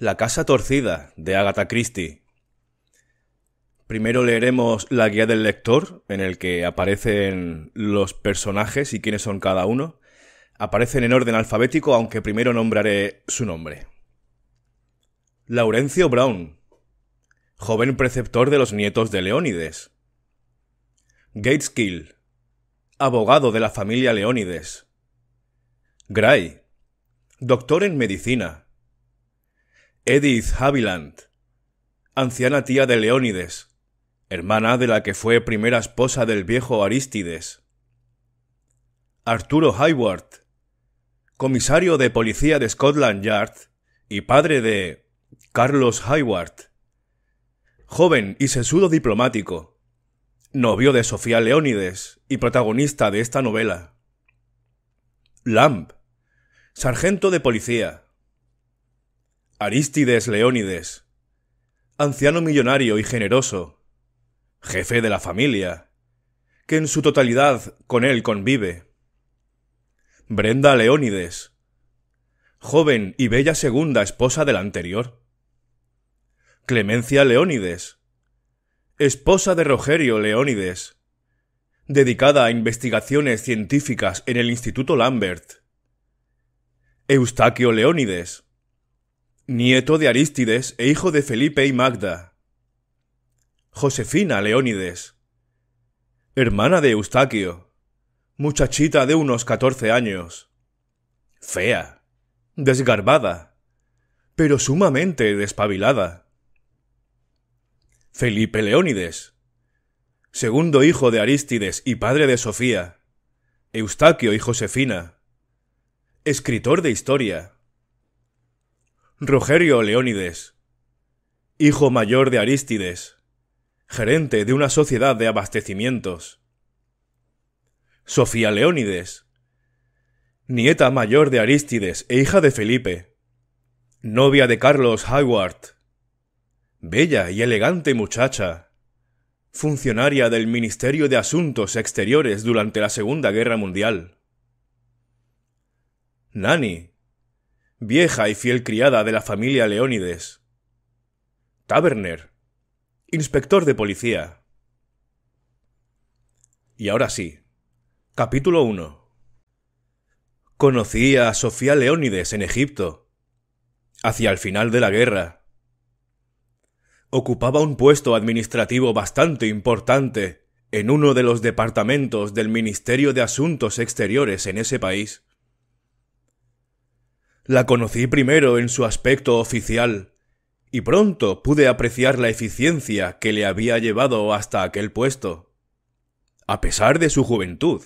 La casa torcida de Agatha Christie. Primero leeremos la guía del lector, en el que aparecen los personajes y quiénes son cada uno. Aparecen en orden alfabético, aunque primero nombraré su nombre. Laurencio Brown, joven preceptor de los nietos de Leónides. Gateskill, abogado de la familia Leónides. Gray, doctor en medicina, Edith Haviland, anciana tía de Leónides, hermana de la que fue primera esposa del viejo Aristides. Arturo Hayward, comisario de policía de Scotland Yard y padre de Carlos Hayward, joven y sesudo diplomático, novio de Sofía Leónides y protagonista de esta novela. Lamb, sargento de policía, Aristides Leónides, anciano millonario y generoso, jefe de la familia, que en su totalidad con él convive. Brenda Leónides, joven y bella segunda esposa del anterior. Clemencia Leónides, esposa de Rogerio Leónides, dedicada a investigaciones científicas en el Instituto Lambert. Eustaquio Leónides, Nieto de Arístides e hijo de Felipe y Magda. Josefina Leónides. Hermana de Eustaquio. Muchachita de unos catorce años. Fea. Desgarbada. Pero sumamente despabilada. Felipe Leónides. Segundo hijo de Arístides y padre de Sofía. Eustaquio y Josefina. Escritor de historia Rogerio Leónides, hijo mayor de Aristides, gerente de una sociedad de abastecimientos. Sofía Leónides, nieta mayor de Arístides e hija de Felipe, novia de Carlos Hayward. bella y elegante muchacha, funcionaria del Ministerio de Asuntos Exteriores durante la Segunda Guerra Mundial. Nani, vieja y fiel criada de la familia Leónides. Taberner, inspector de policía. Y ahora sí. Capítulo 1. Conocí a Sofía Leónides en Egipto, hacia el final de la guerra. Ocupaba un puesto administrativo bastante importante en uno de los departamentos del Ministerio de Asuntos Exteriores en ese país. La conocí primero en su aspecto oficial, y pronto pude apreciar la eficiencia que le había llevado hasta aquel puesto, a pesar de su juventud.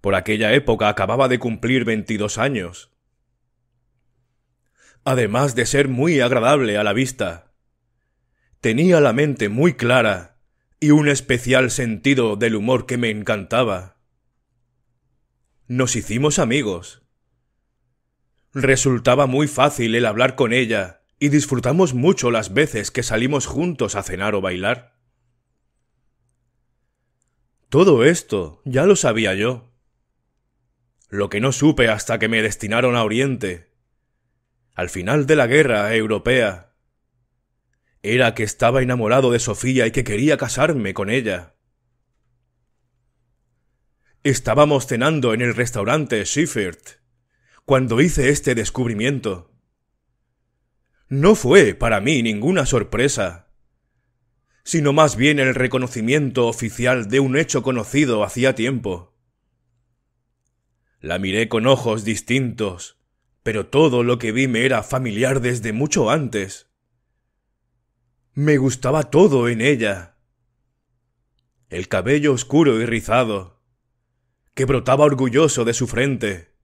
Por aquella época acababa de cumplir veintidós años. Además de ser muy agradable a la vista, tenía la mente muy clara y un especial sentido del humor que me encantaba. Nos hicimos amigos Resultaba muy fácil el hablar con ella, y disfrutamos mucho las veces que salimos juntos a cenar o bailar. Todo esto ya lo sabía yo. Lo que no supe hasta que me destinaron a Oriente, al final de la guerra europea, era que estaba enamorado de Sofía y que quería casarme con ella. Estábamos cenando en el restaurante Schiffert cuando hice este descubrimiento. No fue para mí ninguna sorpresa, sino más bien el reconocimiento oficial de un hecho conocido hacía tiempo. La miré con ojos distintos, pero todo lo que vi me era familiar desde mucho antes. Me gustaba todo en ella. El cabello oscuro y rizado, que brotaba orgulloso de su frente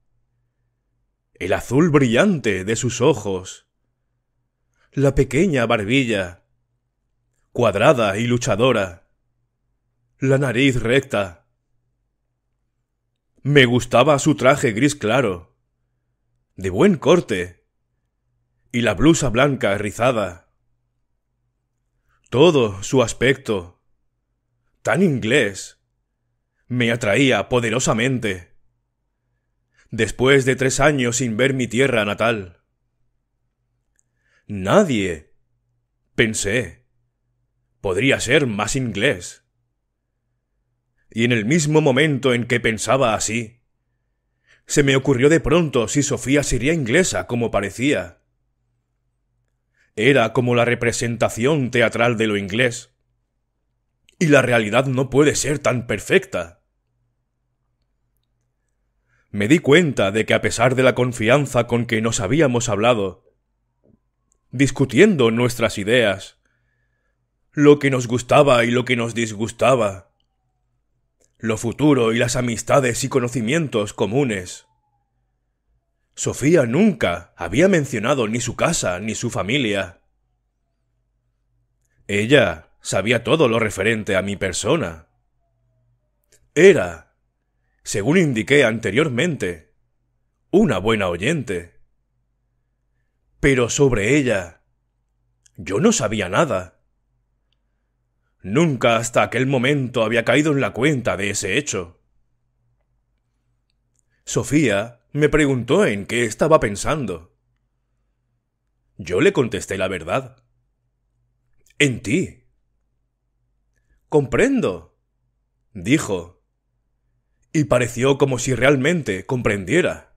el azul brillante de sus ojos, la pequeña barbilla, cuadrada y luchadora, la nariz recta. Me gustaba su traje gris claro, de buen corte, y la blusa blanca rizada. Todo su aspecto, tan inglés, me atraía poderosamente después de tres años sin ver mi tierra natal. Nadie, pensé, podría ser más inglés. Y en el mismo momento en que pensaba así, se me ocurrió de pronto si Sofía sería inglesa como parecía. Era como la representación teatral de lo inglés. Y la realidad no puede ser tan perfecta me di cuenta de que a pesar de la confianza con que nos habíamos hablado, discutiendo nuestras ideas, lo que nos gustaba y lo que nos disgustaba, lo futuro y las amistades y conocimientos comunes. Sofía nunca había mencionado ni su casa ni su familia. Ella sabía todo lo referente a mi persona. Era según indiqué anteriormente, una buena oyente. Pero sobre ella, yo no sabía nada. Nunca hasta aquel momento había caído en la cuenta de ese hecho. Sofía me preguntó en qué estaba pensando. Yo le contesté la verdad. En ti. Comprendo, dijo y pareció como si realmente comprendiera.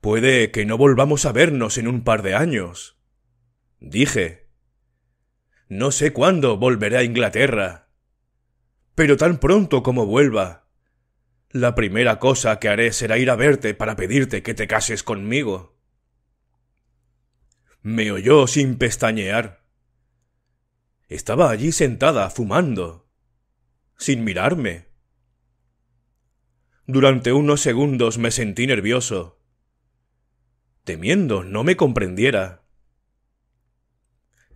Puede que no volvamos a vernos en un par de años, dije. No sé cuándo volveré a Inglaterra, pero tan pronto como vuelva, la primera cosa que haré será ir a verte para pedirte que te cases conmigo. Me oyó sin pestañear. Estaba allí sentada, fumando sin mirarme. Durante unos segundos me sentí nervioso, temiendo no me comprendiera.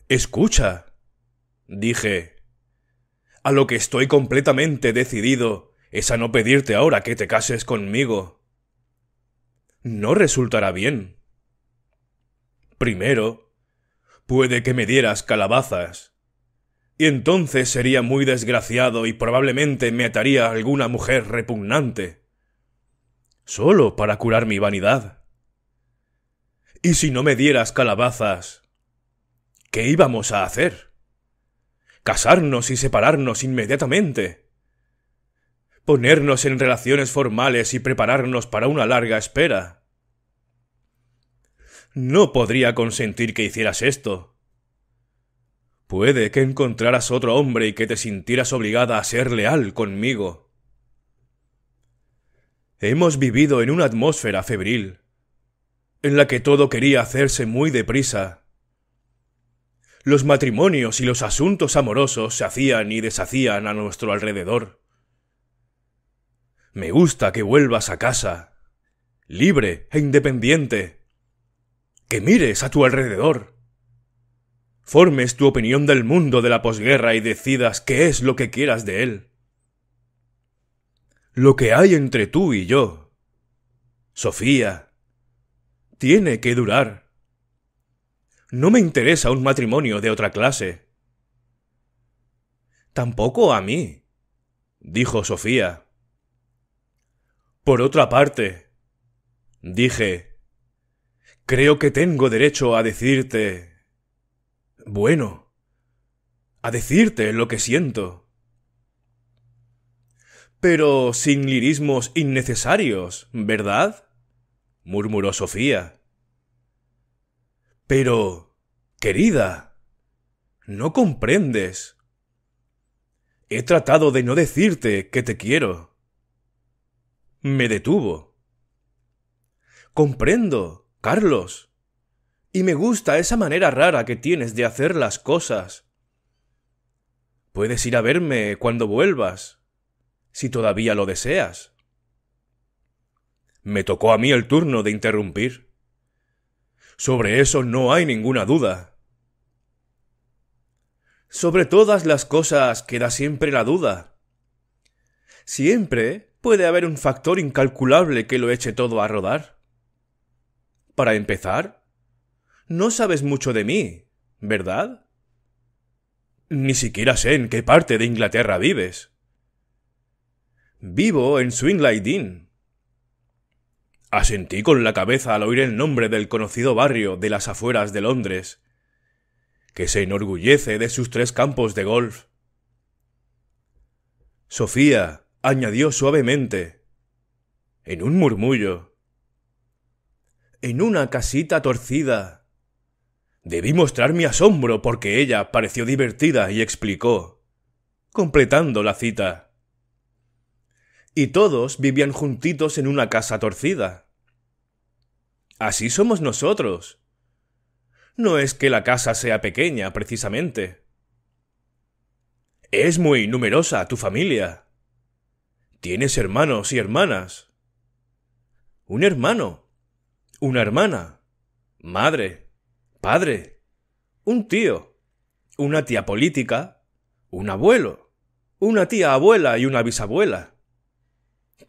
Escucha, dije, a lo que estoy completamente decidido es a no pedirte ahora que te cases conmigo. No resultará bien. Primero, puede que me dieras calabazas y entonces sería muy desgraciado y probablemente me ataría a alguna mujer repugnante. Solo para curar mi vanidad. ¿Y si no me dieras calabazas? ¿Qué íbamos a hacer? ¿Casarnos y separarnos inmediatamente? ¿Ponernos en relaciones formales y prepararnos para una larga espera? No podría consentir que hicieras esto. Puede que encontraras otro hombre y que te sintieras obligada a ser leal conmigo. Hemos vivido en una atmósfera febril, en la que todo quería hacerse muy deprisa. Los matrimonios y los asuntos amorosos se hacían y deshacían a nuestro alrededor. Me gusta que vuelvas a casa, libre e independiente, que mires a tu alrededor formes tu opinión del mundo de la posguerra y decidas qué es lo que quieras de él. Lo que hay entre tú y yo, Sofía, tiene que durar. No me interesa un matrimonio de otra clase. Tampoco a mí, dijo Sofía. Por otra parte, dije, creo que tengo derecho a decirte bueno, a decirte lo que siento. Pero sin lirismos innecesarios, ¿verdad? murmuró Sofía. Pero, querida, no comprendes. He tratado de no decirte que te quiero. Me detuvo. Comprendo, Carlos. Y me gusta esa manera rara que tienes de hacer las cosas. Puedes ir a verme cuando vuelvas, si todavía lo deseas. Me tocó a mí el turno de interrumpir. Sobre eso no hay ninguna duda. Sobre todas las cosas queda siempre la duda. Siempre puede haber un factor incalculable que lo eche todo a rodar. Para empezar, no sabes mucho de mí, ¿verdad? Ni siquiera sé en qué parte de Inglaterra vives. Vivo en Dean. Asentí con la cabeza al oír el nombre del conocido barrio de las afueras de Londres, que se enorgullece de sus tres campos de golf. Sofía añadió suavemente, en un murmullo, en una casita torcida Debí mostrar mi asombro porque ella pareció divertida y explicó, completando la cita. Y todos vivían juntitos en una casa torcida. Así somos nosotros. No es que la casa sea pequeña, precisamente. Es muy numerosa tu familia. Tienes hermanos y hermanas. Un hermano. Una hermana. Madre padre, un tío, una tía política, un abuelo, una tía abuela y una bisabuela.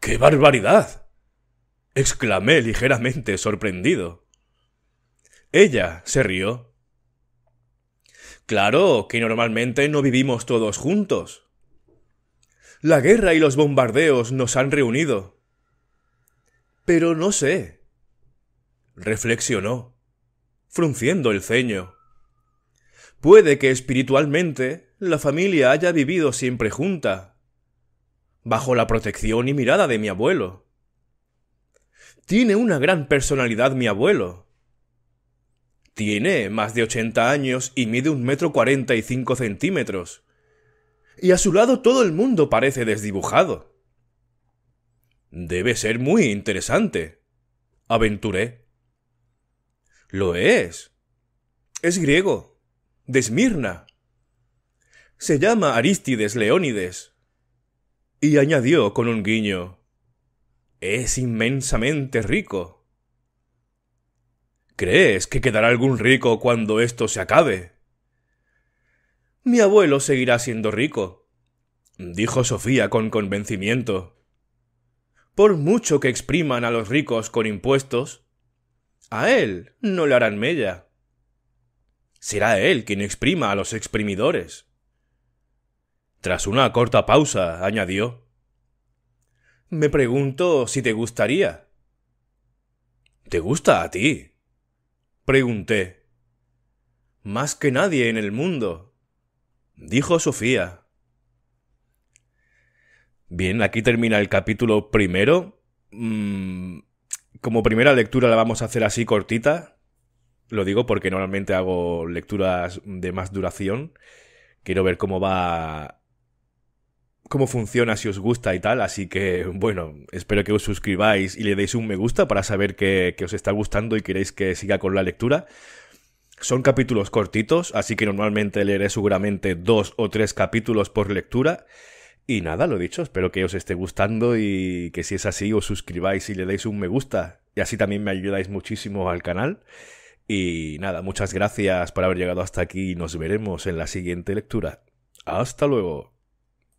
¡Qué barbaridad! exclamé ligeramente sorprendido. Ella se rió. Claro que normalmente no vivimos todos juntos. La guerra y los bombardeos nos han reunido. Pero no sé. Reflexionó frunciendo el ceño. Puede que espiritualmente la familia haya vivido siempre junta, bajo la protección y mirada de mi abuelo. Tiene una gran personalidad mi abuelo. Tiene más de ochenta años y mide un metro cuarenta y cinco centímetros. Y a su lado todo el mundo parece desdibujado. Debe ser muy interesante. Aventuré. Lo es. Es griego, de Esmirna. Se llama Aristides Leónides. Y añadió con un guiño, es inmensamente rico. ¿Crees que quedará algún rico cuando esto se acabe? Mi abuelo seguirá siendo rico, dijo Sofía con convencimiento. Por mucho que expriman a los ricos con impuestos, a él no le harán mella. Será él quien exprima a los exprimidores. Tras una corta pausa, añadió. Me pregunto si te gustaría. ¿Te gusta a ti? Pregunté. Más que nadie en el mundo, dijo Sofía. Bien, aquí termina el capítulo primero. Mm, como primera lectura la vamos a hacer así cortita. Lo digo porque normalmente hago lecturas de más duración. Quiero ver cómo va cómo funciona, si os gusta y tal. Así que, bueno, espero que os suscribáis y le deis un me gusta para saber que, que, os está gustando y queréis que siga con la lectura. Son capítulos cortitos, así que normalmente leeré seguramente dos o tres capítulos por lectura. Y nada, lo dicho, espero que os esté gustando y que si es así os suscribáis y le deis un me gusta. Y así también me ayudáis muchísimo al canal. Y nada, muchas gracias por haber llegado hasta aquí y nos veremos en la siguiente lectura. Hasta luego.